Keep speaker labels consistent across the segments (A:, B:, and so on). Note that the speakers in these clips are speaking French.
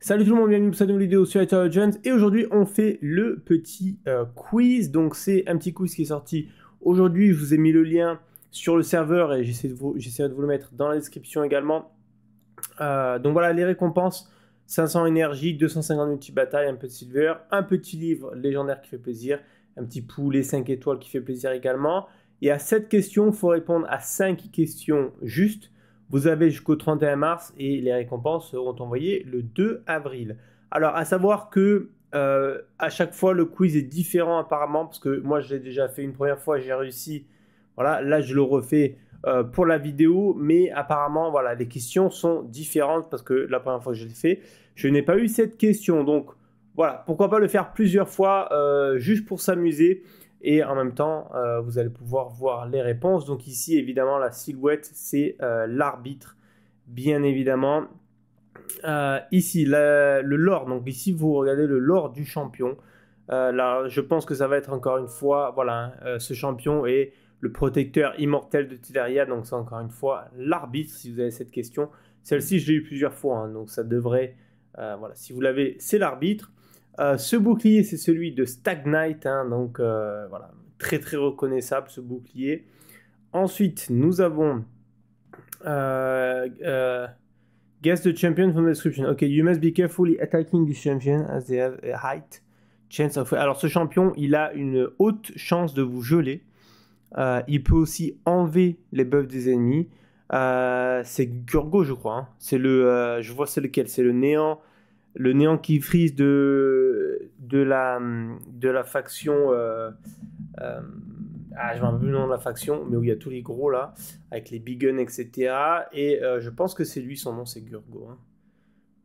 A: Salut tout le monde, bienvenue pour cette nouvelle vidéo sur Legends et aujourd'hui on fait le petit euh, quiz. Donc c'est un petit quiz qui est sorti aujourd'hui, je vous ai mis le lien sur le serveur et j'essaie de, de, vous le mettre dans la description également. Euh, donc voilà les récompenses, 500 énergie, 250 multi bataille un peu de silver, un petit livre légendaire qui fait plaisir, un petit poulet 5 étoiles qui fait plaisir également. Et à cette question, il faut répondre à 5 questions justes vous avez jusqu'au 31 mars et les récompenses seront envoyées le 2 avril. Alors, à savoir que euh, à chaque fois le quiz est différent apparemment parce que moi je l'ai déjà fait une première fois, j'ai réussi. Voilà, là je le refais euh, pour la vidéo, mais apparemment voilà les questions sont différentes parce que la première fois que je l'ai fait, je n'ai pas eu cette question. Donc voilà, pourquoi pas le faire plusieurs fois euh, juste pour s'amuser et en même temps euh, vous allez pouvoir voir les réponses. Donc ici évidemment la silhouette c'est euh, l'arbitre bien évidemment. Euh, ici le lore, donc ici vous regardez le lore du champion. là je pense que ça va être encore une fois, voilà, hein, ce champion est le protecteur immortel de Tilaria, donc c'est encore une fois l'arbitre si vous avez cette question. Celle-ci je l'ai eu plusieurs fois, hein, donc ça devrait, voilà, si vous l'avez c'est l'arbitre. Euh, ce bouclier, c'est celui de Stagnite, hein, donc euh, voilà, très très reconnaissable ce bouclier. Ensuite, nous avons euh, Guess the champion from the description. Ok, you must be carefully attacking this champion as they have a height chance of. Alors, ce champion, il a une haute chance de vous geler. il peut aussi enlever les buffs des ennemis. c'est Gurgo, je crois. Hein. C'est le, je vois c'est lequel. C'est le néant le néant qui frise de, de, la, de la faction. Euh, euh, ah, je me le nom de la faction, mais où il y a tous les gros là, avec les big guns, etc. Et euh, je pense que c'est lui, son nom c'est Gurgo. Hein.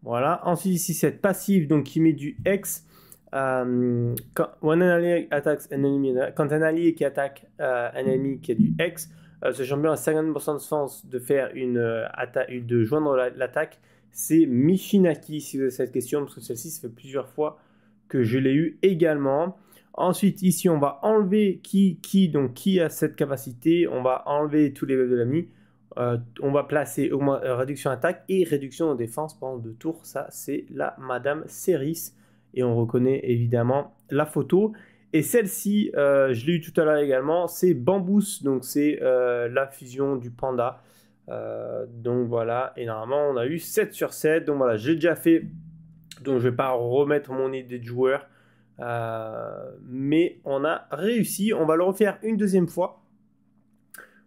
A: Voilà. Ensuite, ici, cette passive donc, qui met du X. quand, un allié qui attaque un ennemi qui a du X, ce champion a 50% de chance de, faire une, de joindre l'attaque c'est Michinaki, si vous avez cette question, parce que celle-ci, ça fait plusieurs fois que je l'ai eu également. Ensuite, ici, on va enlever qui, qui, donc qui a cette capacité. On va enlever tous les webs de l'ami. Euh, on va placer euh, réduction attaque et réduction en défense pendant deux tours. Ça, c'est la Madame Ceris. Et on reconnaît évidemment la photo. Et celle-ci, euh, je l'ai eu tout à l'heure également, c'est Bambous. Donc, c'est la fusion du panda euh, donc voilà, et normalement on a eu 7 sur 7. Donc voilà, j'ai déjà fait. Donc je vais pas remettre mon idée de joueur. Euh, mais on a réussi. On va le refaire une deuxième fois.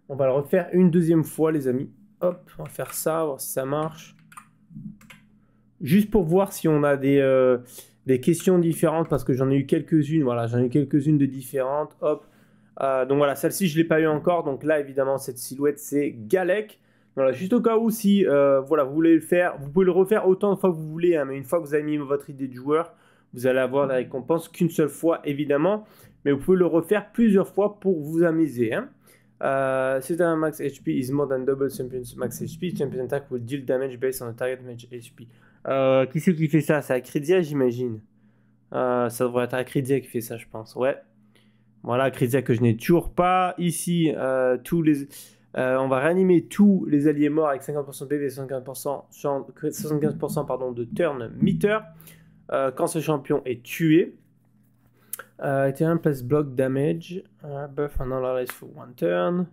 A: On va le refaire une deuxième fois, les amis. Hop, on va faire ça, voir si ça marche. Juste pour voir si on a des, euh, des questions différentes, parce que j'en ai eu quelques-unes. Voilà, j'en ai eu quelques-unes de différentes. Hop. donc voilà, celle-ci, je ne l'ai pas eu encore. Donc là, évidemment, cette silhouette, c'est Galec. Voilà, juste au cas où, si euh, voilà, vous voulez le faire, vous pouvez le refaire autant de fois que vous voulez, hein, mais une fois que vous avez mis votre idée de joueur, vous allez avoir la récompense qu'une seule fois, évidemment, mais vous pouvez le refaire plusieurs fois pour vous amuser. c'est hein. euh, un max HP is more than double champions max HP. Champion attack will deal damage based on the target match HP. Euh, qui c'est qui fait ça C'est Acridia, j'imagine. ça devrait être Acridia qui fait ça, je pense. Ouais. Voilà, Acridia que je n'ai toujours pas. Ici, tous les. Euh, on va réanimer tous les alliés morts avec 50% de PV et 75%, pardon, de turn meter. Euh, quand ce champion est tué, euh, un place block damage, ah, buff un all for one turn.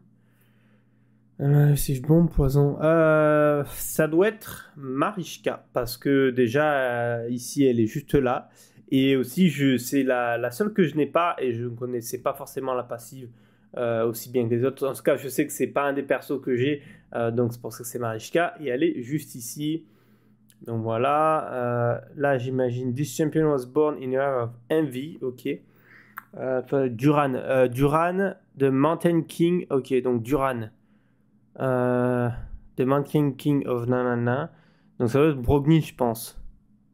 A: Euh, si je bombe poison, ça doit être Mariska parce que déjà ici elle est juste là et aussi je c'est la, seule que je n'ai pas et je ne connaissais pas forcément la passive euh, aussi bien que les autres. En tout cas, je sais que c'est pas un des persos que j'ai, euh, donc c'est pour ça que c'est Marichka. Et elle est juste ici. Donc voilà, euh, là j'imagine This champion was born in a era of envy, ok. Duran, Duran, The Mountain King, ok, donc Duran. the Mountain King of Nanana. Donc ça veut être Brogni, je pense.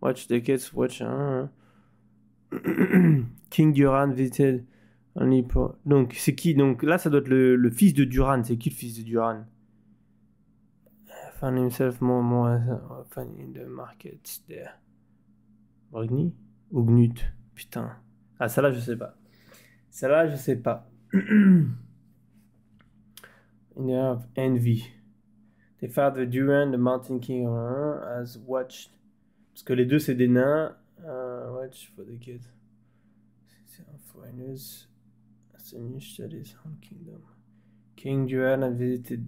A: Watch the kids, watch. Hein, hein. King Duran visited donc, c'est qui Donc, là, ça doit être le, fils de Duran. C'est qui le fils de Duran Found himself more more finding in the market there. Brigny Ognut, Putain. Ah, ça là, je sais pas. Ça là, je sais pas. in the of envy. The father Duran, the mountain king, has uh, watched. Parce que les deux, c'est des nains. Uh, watch for the kids. Foreigners. King Duel a visité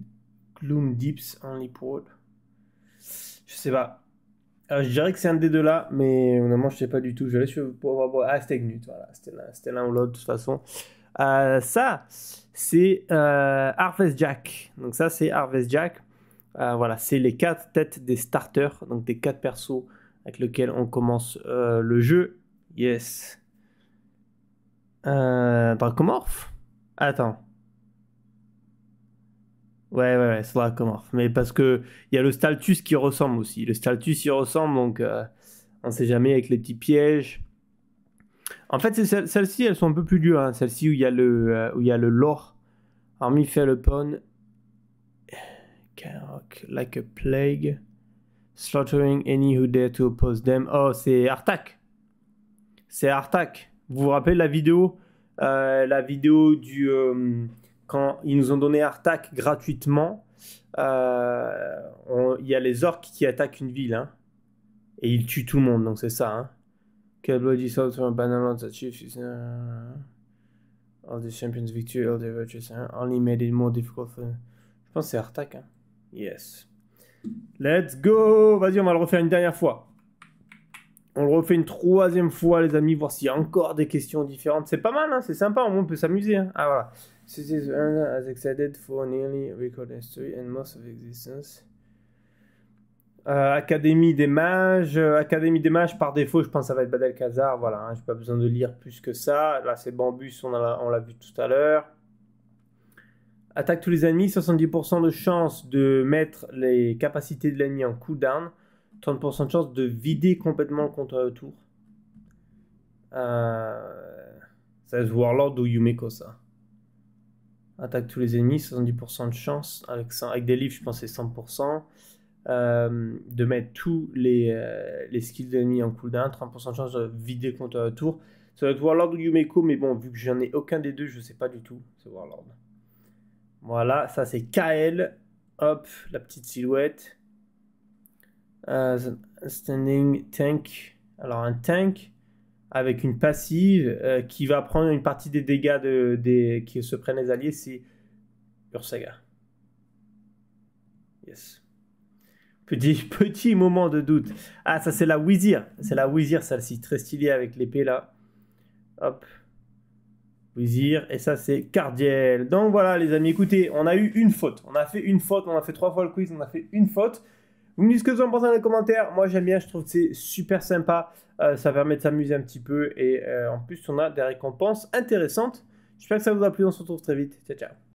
A: Gloom Deeps Only Je sais pas. je dirais que c'est un des deux là, mais honnêtement, je sais pas du tout. Je vais sur. Ah, c'était Gnut, voilà. C'était l'un ou l'autre, de toute façon. Euh, ça, c'est euh, Harvest Jack. Donc, ça, c'est Harvest Jack. Euh, voilà, c'est les quatre têtes des starters, donc des quatre persos avec lesquels on commence euh, le jeu. Yes. Euh, Dracomorphe Attends. Ouais, ouais, ouais, c'est Dracomorph, Mais parce que il y a le Staltus qui ressemble aussi. Le Staltus, il ressemble, donc on euh, on sait jamais avec les petits pièges. En fait, celles-ci, elles sont un peu plus dures. Hein. Celles-ci où il y a le, euh, où il y a le lore. Army Like a plague. Slaughtering any who dare to oppose them. Oh, c'est Artak. C'est Artak. Vous vous rappelez la vidéo euh, La vidéo du. Euh, quand ils nous ont donné Artak gratuitement, euh, il y a les orques qui attaquent une ville. Hein. et ils tuent tout le monde, donc c'est ça. Hein. hein. the champions hein. Only made it more difficult Je pense que c'est Artak. Yes. Let's go Vas-y, on va le refaire une dernière fois. On le refait une troisième fois, les amis, voir s'il y a encore des questions différentes. C'est pas mal, hein, c'est sympa, on peut s'amuser. Hein. Ah voilà. This Académie des mages, euh, Académie des mages par défaut, je pense que ça va être Badelkazar. Voilà, hein, j'ai pas besoin de lire plus que ça. Là, c'est Bambus, on l'a vu tout à l'heure. Attaque tous les ennemis, 70% de chance de mettre les capacités de l'ennemi en cooldown. 30% de chance de vider complètement le compteur. Euh, à tour euh, ça va Warlord ou Yumeko, ça. Attaque tous les ennemis, 70% de chance. Avec, des livres, je pense c'est 100%. Euh, de mettre tous les, les skills d'ennemis en cooldown, 30% de chance de vider compte à tour Ça va être Warlord ou Yumeko, mais bon, vu que j'en ai aucun des deux, je sais pas du tout. C'est Warlord. Voilà, ça c'est KL. Hop, la petite silhouette. Euh, standing tank. Alors un tank avec une passive euh, qui va prendre une partie des dégâts de, des, qui se prennent les alliés, c'est Ursaga. Yes. Petit, petit moment de doute. Ah, ça c'est la Wizir. C'est la Wizir, celle-ci, très stylée avec l'épée là. Hop. Wizir. Et ça c'est Cardiel. Donc voilà les amis, écoutez, on a eu une faute. On a fait une faute, on a fait trois fois le quiz, on a fait une faute. Vous me dites ce que vous en pensez dans les commentaires. Moi, j'aime bien, je trouve que c'est super sympa. Euh, ça permet de s'amuser un petit peu. Et euh, en plus, on a des récompenses intéressantes. J'espère que ça vous a plu. On se retrouve très vite. Ciao, ciao.